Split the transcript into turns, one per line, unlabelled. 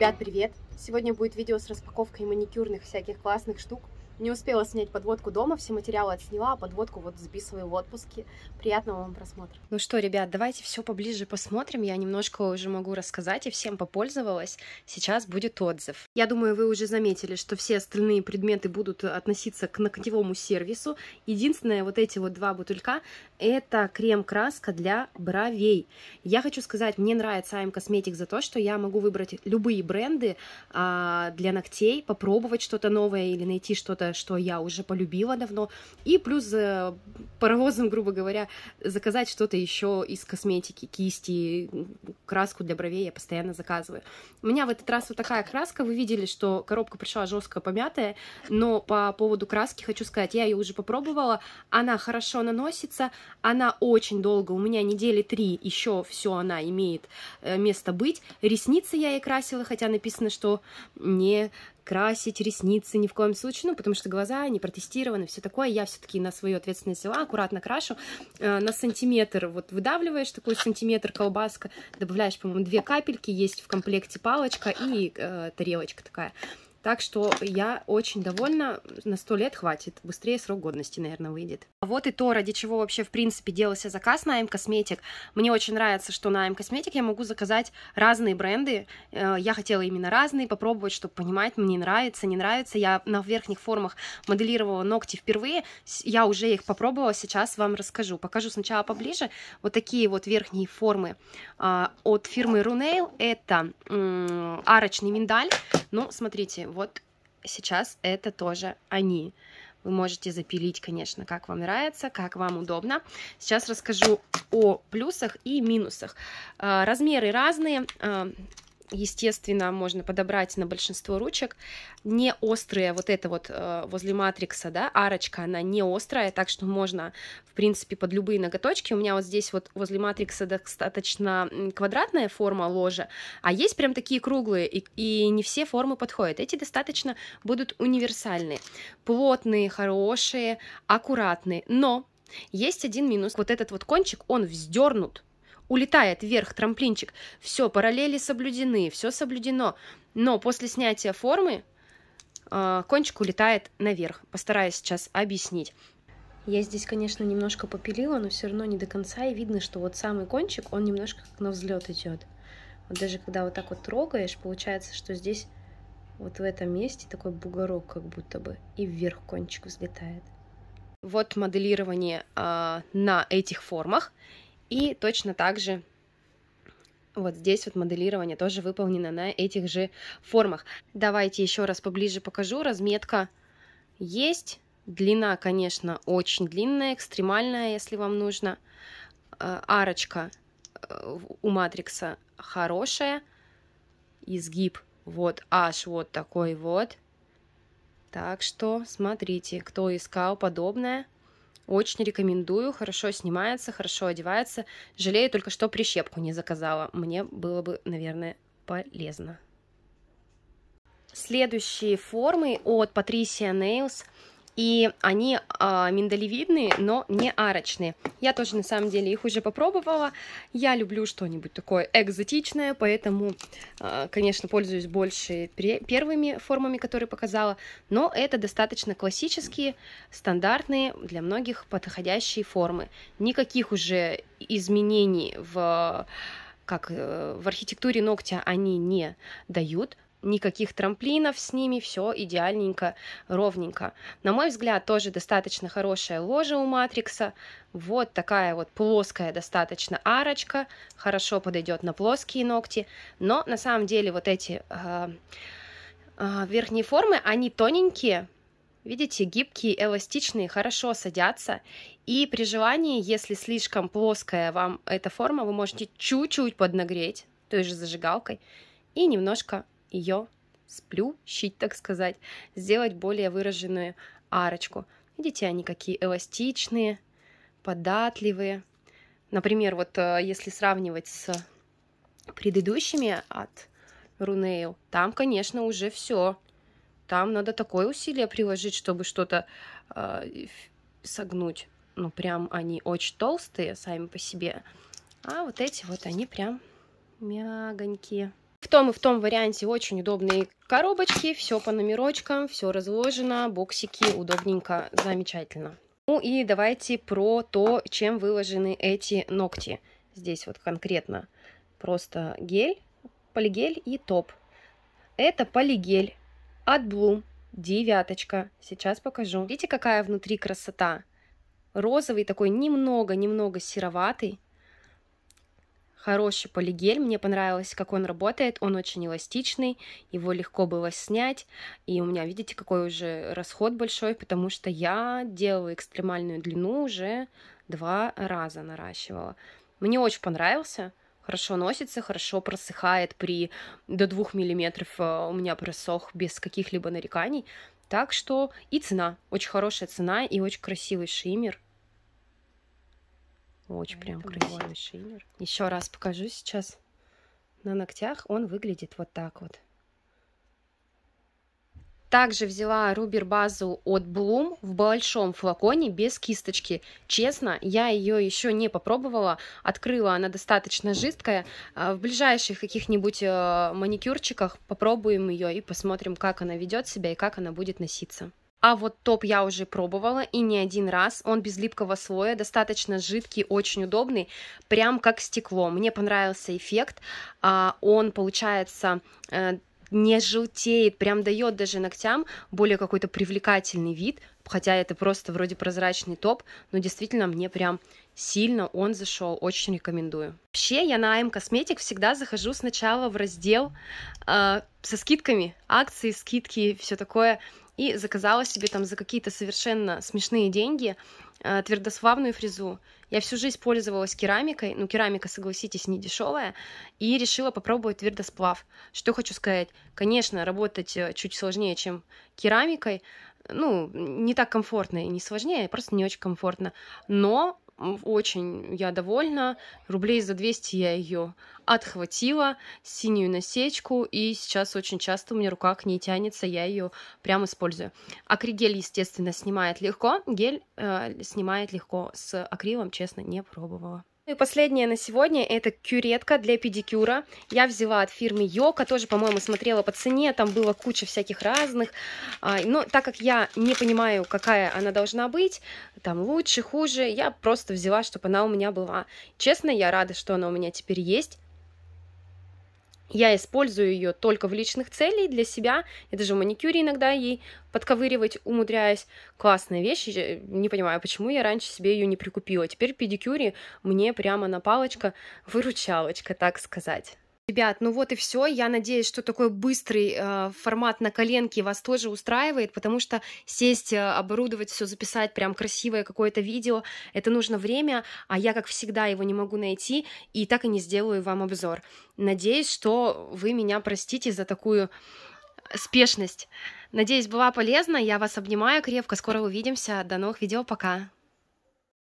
Ребят, привет! Сегодня будет видео с распаковкой маникюрных всяких классных штук. Не успела снять подводку дома, все материалы отсняла, а подводку вот записываю в отпуске. Приятного вам просмотра. Ну что, ребят, давайте все поближе посмотрим. Я немножко уже могу рассказать и всем попользовалась. Сейчас будет отзыв. Я думаю, вы уже заметили, что все остальные предметы будут относиться к ногтевому сервису. Единственное, вот эти вот два бутылька, это крем-краска для бровей. Я хочу сказать, мне нравится АМ Косметик за то, что я могу выбрать любые бренды а, для ногтей, попробовать что-то новое или найти что-то Э, что я уже полюбила давно, и плюс э, паровозом, грубо говоря, заказать что-то еще из косметики, кисти, краску для бровей я постоянно заказываю. У меня в этот раз вот такая краска, вы видели, что коробка пришла жестко помятая, но по поводу краски хочу сказать, я ее уже попробовала, она хорошо наносится, она очень долго, у меня недели три еще все она имеет э, место быть, ресницы я ей красила, хотя написано, что не красить ресницы ни в коем случае, ну, потому что глаза не протестированы, все такое. Я все-таки на свою ответственность взяла, аккуратно крашу. Э, на сантиметр вот выдавливаешь такой сантиметр колбаска, добавляешь, по-моему, две капельки, есть в комплекте палочка и э, тарелочка такая. Так что я очень довольна. На 100 лет хватит. Быстрее срок годности, наверное, выйдет. А вот и то, ради чего вообще, в принципе, делался заказ на М-косметик. Мне очень нравится, что на М-косметик я могу заказать разные бренды. Э, я хотела именно разные попробовать, чтобы понимать, мне нравится, не нравится. Я на верхних формах моделировала ногти впервые. Я уже их попробовала, сейчас вам расскажу. Покажу сначала поближе. Вот такие вот верхние формы а, от фирмы Runail. Это арочный миндаль. Ну, смотрите, вот сейчас это тоже они. Вы можете запилить, конечно, как вам нравится, как вам удобно. Сейчас расскажу о плюсах и минусах. Э, размеры разные, э, естественно, можно подобрать на большинство ручек. Не острые, вот это вот э, возле матрикса, да, арочка, она не острая, так что можно, в принципе, под любые ноготочки. У меня вот здесь вот возле матрикса достаточно квадратная форма ложа, а есть прям такие круглые, и, и не все формы подходят. Эти достаточно будут универсальные. Плотные, хорошие, аккуратные, но есть один минус. Вот этот вот кончик, он вздернут, улетает вверх трамплинчик. Все, параллели соблюдены, все соблюдено. Но после снятия формы э, кончик улетает наверх. Постараюсь сейчас объяснить. Я здесь, конечно, немножко попилила, но все равно не до конца, и видно, что вот самый кончик, он немножко как на взлет идет. Вот даже когда вот так вот трогаешь, получается, что здесь вот в этом месте такой бугорок как будто бы, и вверх кончик взлетает. Вот моделирование э, на этих формах. И точно так же вот здесь вот моделирование тоже выполнено на этих же формах. Давайте еще раз поближе покажу. Разметка есть. Длина, конечно, очень длинная, экстремальная, если вам нужно. А, арочка э, у матрикса хорошая. Изгиб вот аж вот такой вот. Так что смотрите, кто искал подобное, очень рекомендую. Хорошо снимается, хорошо одевается. Жалею только, что прищепку не заказала. Мне было бы, наверное, полезно. Следующие формы от Patricia Nails – и они а, миндалевидные, но не арочные. Я тоже, на самом деле, их уже попробовала. Я люблю что-нибудь такое экзотичное, поэтому, а, конечно, пользуюсь больше первыми формами, которые показала. Но это достаточно классические, стандартные для многих подходящие формы. Никаких уже изменений в как э, в архитектуре ногтя они не дают, никаких трамплинов с ними, все идеальненько, ровненько. На мой взгляд, тоже достаточно хорошая ложа у матрикса. Вот такая вот плоская достаточно арочка, хорошо подойдет на плоские ногти, но на самом деле вот эти э, э, верхние формы, они тоненькие, Видите, гибкие, эластичные, хорошо садятся. И при желании, если слишком плоская вам эта форма, вы можете чуть-чуть поднагреть той же зажигалкой и немножко ее сплющить, так сказать, сделать более выраженную арочку. Видите, они какие эластичные, податливые. Например, вот э, если сравнивать с предыдущими от Рунейл, там, конечно, уже все. Там надо такое усилие приложить, чтобы что-то э, согнуть. Ну, прям они очень толстые сами по себе. А вот эти вот, они прям мягонькие том и в том варианте очень удобные коробочки, все по номерочкам, все разложено, боксики удобненько, замечательно. Ну и давайте про то, чем выложены эти ногти. Здесь вот конкретно просто гель, полигель и топ. Это полигель от Bloom, девяточка. Сейчас покажу. Видите, какая внутри красота? Розовый такой немного-немного сероватый. Хороший полигель, мне понравилось, как он работает, он очень эластичный, его легко было снять, и у меня, видите, какой уже расход большой, потому что я делала экстремальную длину уже два раза наращивала. Мне очень понравился, хорошо носится, хорошо просыхает при до двух миллиметров э, у меня просох без каких-либо нареканий, так что и цена, очень хорошая цена и очень красивый шиммер, очень прям красивый вот. шиллер. Еще раз покажу сейчас. На ногтях он выглядит вот так вот. Также взяла рубер базу от Bloom в большом флаконе без кисточки. Честно, я ее еще не попробовала. Открыла, она достаточно жидкая. А, в ближайших каких-нибудь э, маникюрчиках попробуем ее и посмотрим, как она ведет себя и как она будет носиться. А вот топ я уже пробовала и не один раз. Он без липкого слоя, достаточно жидкий, очень удобный, прям как стекло. Мне понравился эффект. А, он получается э, не желтеет, прям дает даже ногтям более какой-то привлекательный вид, хотя это просто вроде прозрачный топ, но действительно мне прям сильно он зашел, очень рекомендую. Вообще я на АМ Косметик всегда захожу сначала в раздел э, со скидками, акции, скидки, все такое, и заказала себе там за какие-то совершенно смешные деньги э, твердославную фрезу. Я всю жизнь пользовалась керамикой, ну керамика, согласитесь, не дешевая, и решила попробовать твердосплав. Что хочу сказать, конечно, работать э, чуть сложнее, чем керамикой, ну, не так комфортно и не сложнее, а просто не очень комфортно. Но очень я довольна. Рублей за 200 я ее отхватила, синюю насечку, и сейчас очень часто у меня рука к ней тянется, я ее прям использую. Акригель, естественно, снимает легко, гель э, снимает легко. С акрилом, честно, не пробовала и последнее на сегодня это кюретка для педикюра. Я взяла от фирмы Йока, тоже, по-моему, смотрела по цене, там было куча всяких разных. А, но так как я не понимаю, какая она должна быть, там лучше, хуже, я просто взяла, чтобы она у меня была. Честно, я рада, что она у меня теперь есть. Я использую ее только в личных целях для себя. Я даже в маникюре иногда ей подковыривать умудряюсь. Классная вещь. Я не понимаю, почему я раньше себе ее не прикупила. Теперь в педикюре мне прямо на палочка выручалочка, так сказать. Ребят, ну вот и все. Я надеюсь, что такой быстрый э, формат на коленке вас тоже устраивает, потому что сесть, э, оборудовать все, записать прям красивое какое-то видео, это нужно время, а я, как всегда, его не могу найти и так и не сделаю вам обзор. Надеюсь, что вы меня простите за такую э, спешность. Надеюсь, была полезна. Я вас обнимаю крепко. Скоро увидимся. До новых видео. Пока.